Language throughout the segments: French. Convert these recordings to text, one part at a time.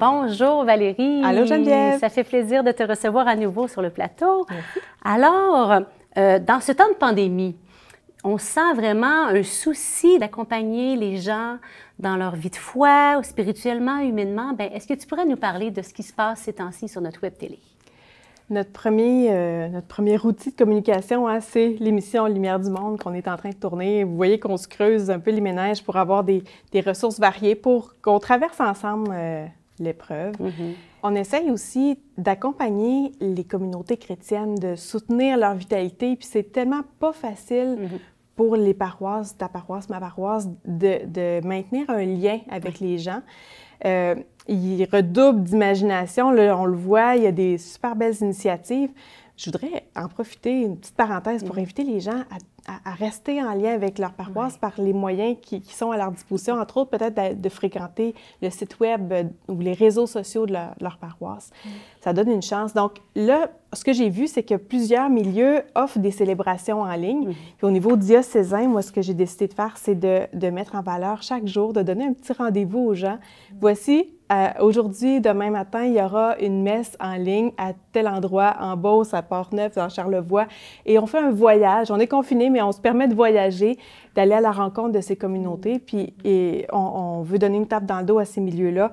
Bonjour Valérie. Allô Geneviève. Ça fait plaisir de te recevoir à nouveau sur le plateau. Alors, euh, dans ce temps de pandémie, on sent vraiment un souci d'accompagner les gens dans leur vie de foi, ou spirituellement, humainement. Ben, est-ce que tu pourrais nous parler de ce qui se passe ces temps-ci sur notre web télé? Notre premier, euh, notre premier outil de communication, hein, c'est l'émission Lumière du Monde qu'on est en train de tourner. Vous voyez qu'on se creuse un peu les ménages pour avoir des, ressources variées pour qu'on traverse ensemble euh, l'épreuve. Mm-hmm. On essaye aussi d'accompagner les communautés chrétiennes, de soutenir leur vitalité, puis c'est tellement pas facile mm-hmm. pour les paroisses, ta paroisse, ma paroisse, de, maintenir un lien avec mm-hmm. les gens. Euh, ils redoublent d'imagination, on le voit, il y a des super belles initiatives, je voudrais en profiter, une petite parenthèse, pour mm. inviter les gens à, rester en lien avec leur paroisse par les moyens qui, sont à leur disposition, entre autres peut-être de, fréquenter le site web euh, ou les réseaux sociaux de leur, paroisse. Mm. Ça donne une chance. Donc là, ce que j'ai vu, c'est que plusieurs milieux offrent des célébrations en ligne. Mm-hmm. au niveau diocésain, moi, ce que j'ai décidé de faire, c'est de, de, mettre en valeur chaque jour, de donner un petit rendez-vous aux gens. Mm. Voici euh, aujourd'hui, demain matin, il y aura une messe en ligne à tel endroit, en Beauce, à Port-Neuf, dans Charlevoix. Et on fait un voyage. On est confiné, mais on se permet de voyager, d'aller à la rencontre de ces communautés. Puis et on, veut donner une tape dans le dos à ces milieux-là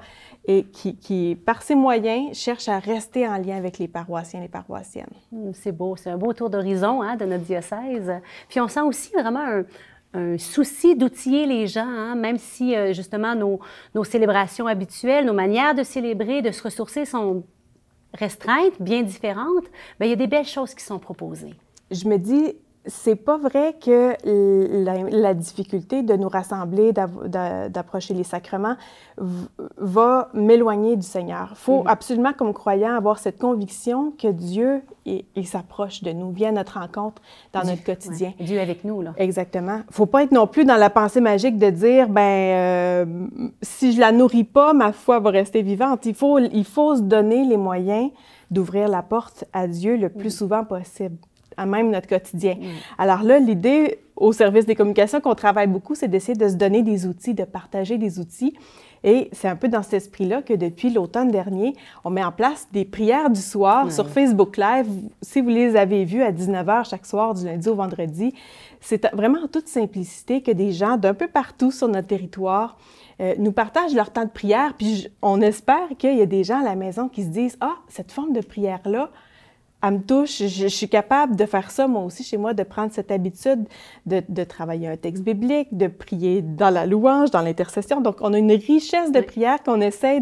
et qui, par ses moyens, cherchent à rester en lien avec les paroissiens et les paroissiennes. c'est beau. C'est un beau tour d'horizon hein, de notre diocèse. Puis on sent aussi vraiment un un souci d'outiller les gens, hein, même si euh, justement nos, nos, célébrations habituelles, nos manières de célébrer, de se ressourcer sont restreintes, bien différentes, bien, il y a des belles choses qui sont proposées. Je me dis, c'est pas vrai que la, difficulté de nous rassembler, d'approcher les sacrements va m'éloigner du Seigneur. Il faut mm-hmm. absolument, comme croyant, avoir cette conviction que Dieu s'approche de nous, vient à notre rencontre dans notre quotidien. Dieu avec nous, là. Exactement. Faut pas être non plus dans la pensée magique de dire, ben euh, si je la nourris pas, ma foi va rester vivante. Il faut, il faut se donner les moyens d'ouvrir la porte à Dieu le plus mm. souvent possible à même notre quotidien. Mm. Alors là, l'idée au service des communications qu'on travaille beaucoup, c'est d'essayer de se donner des outils, de partager des outils. Et c'est un peu dans cet esprit-là que depuis l'automne dernier, on met en place des prières du soir sur Facebook Live. Si vous les avez vues à 19h chaque soir du lundi au vendredi, c'est vraiment en toute simplicité que des gens d'un peu partout sur notre territoire euh, nous partagent leur temps de prière. Puis on espère qu'il y a des gens à la maison qui se disent, ah, cette forme de prière-là, touche, je, suis capable de faire ça moi aussi chez moi, de prendre cette habitude de, travailler un texte biblique, de prier dans la louange, dans l'intercession. Donc, on a une richesse de prières qu'on essaie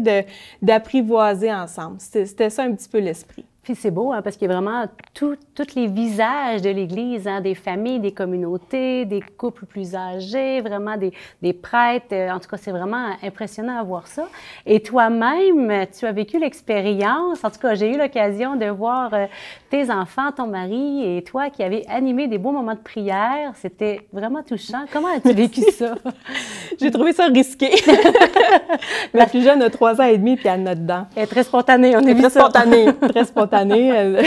d'apprivoiser ensemble. C'était ça un petit peu l'esprit c'est beau, hein, parce qu'il y a vraiment tous les visages de l'Église, hein, des familles, des communautés, des couples plus âgés, vraiment des, prêtres. Euh, en tout cas, c'est vraiment impressionnant à voir ça. Et toi-même, tu as vécu l'expérience. En tout cas, j'ai eu l'occasion de voir euh, tes enfants, ton mari et toi qui avez animé des beaux moments de prière. C'était vraiment touchant. Comment as-tu vécu ça? j'ai trouvé ça risqué. La plus jeune a trois ans et demi, puis elle en a dedans. Elle est très spontanée, on est très spontanée, très spontanée. année.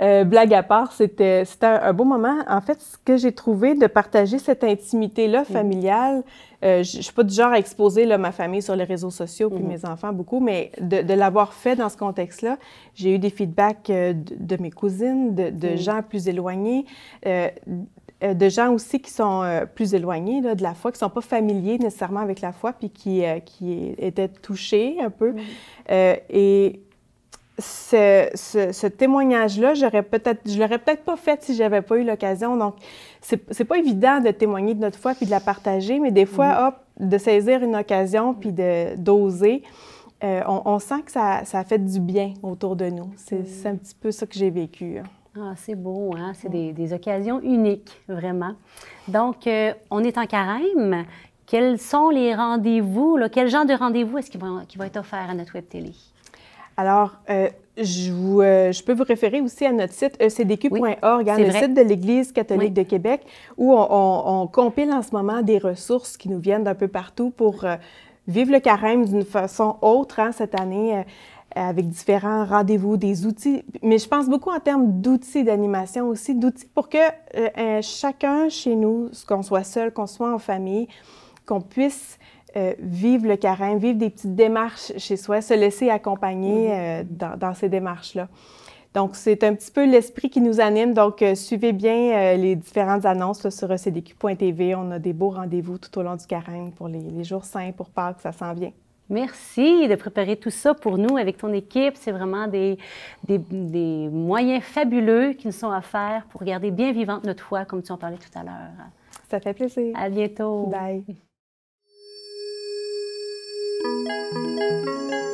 Euh, blague à part, c'était un, un, beau moment. En fait, ce que j'ai trouvé de partager cette intimité-là mm. familiale, euh, je ne suis pas du genre à exposer là, ma famille sur les réseaux sociaux puis mm-hmm. mes enfants beaucoup, mais de, l'avoir fait dans ce contexte-là, j'ai eu des feedbacks euh, de, mes cousines, de, mm. gens plus éloignés. de gens aussi qui sont plus éloignés de la foi, qui ne sont pas familiers nécessairement avec la foi, puis qui, qui étaient touchés un peu. Mm-hmm. et ce, ce, témoignage-là, j'aurais peut-être, je l'aurais peut-être pas fait si j'avais pas eu l'occasion. Donc, c'est pas évident de témoigner de notre foi puis de la partager, mais des fois, mm-hmm. hop, de saisir une occasion puis de d'oser, euh, on, sent que ça, ça, fait du bien autour de nous. C'est mm. un petit peu ça que j'ai vécu. Hein. Ah, c'est beau, hein. c'est mm. des, occasions uniques, vraiment. Donc, euh, on est en carême. Quels sont les rendez-vous? Quel genre de rendez-vous est-ce qui va, qui va être offert à notre web télé? Alors, euh, euh, je, peux vous référer aussi à notre site ecdq.org, hein, le site de l'Église catholique de Québec, où on, compile en ce moment des ressources qui nous viennent d'un peu partout pour euh, vivre le carême d'une façon autre hein, cette année avec différents rendez-vous, des outils. Mais je pense beaucoup en termes d'outils d'animation aussi, d'outils pour que chacun chez nous, qu'on soit seul, qu'on soit en famille, qu'on puisse euh, vivre le carême, vivre des petites démarches chez soi, se laisser accompagner mhm. euh, dans, ces démarches-là. Donc, c'est un petit peu l'esprit qui nous anime. Donc, euh, suivez bien les différentes annonces sur cdq.tv. On a des beaux rendez-vous tout au long du carême pour les, jours saints, pour Pâques, ça s'en vient. Merci de préparer tout ça pour nous avec ton équipe. C'est vraiment des, des, moyens fabuleux qui nous sont offerts pour garder bien vivante notre foi, comme tu en parlais tout à l'heure. Ça fait plaisir. À bientôt. Bye. Música